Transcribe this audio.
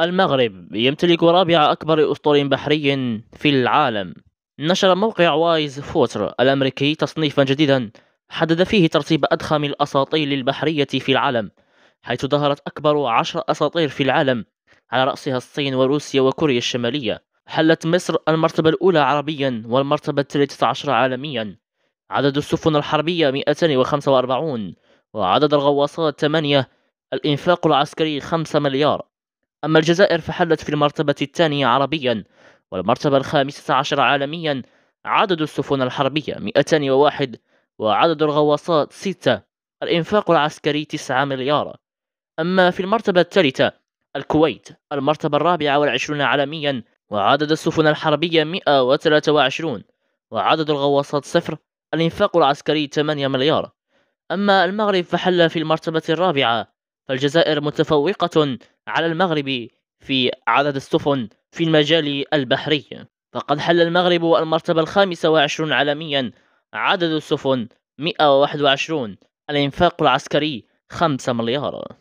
المغرب يمتلك رابع أكبر أسطول بحري في العالم نشر موقع وايز فوتر الأمريكي تصنيفا جديدا حدد فيه ترتيب أضخم الأساطيل البحرية في العالم حيث ظهرت أكبر عشر أساطير في العالم على رأسها الصين وروسيا وكوريا الشمالية حلت مصر المرتبة الأولى عربيا والمرتبة الثالثة عشر عالميا عدد السفن الحربية 245 وعدد الغواصات 8 الإنفاق العسكري 5 مليار أما الجزائر فحلت في المرتبة الثانية عربيا والمرتبة الخامسة عشر عالميا عدد السفن الحربية 201 وعدد الغواصات 6 الإنفاق العسكري 9 مليار أما في المرتبة الثالثة الكويت المرتبة الرابعة والعشرون عالميا وعدد السفن الحربية 123 وعدد الغواصات صفر الإنفاق العسكري 8 مليار أما المغرب فحل في المرتبة الرابعة فالجزائر متفوقة على المغرب في عدد السفن في المجال البحري فقد حل المغرب المرتبة الخامسة وعشرون عالميا عدد السفن 121 الإنفاق العسكري 5 مليار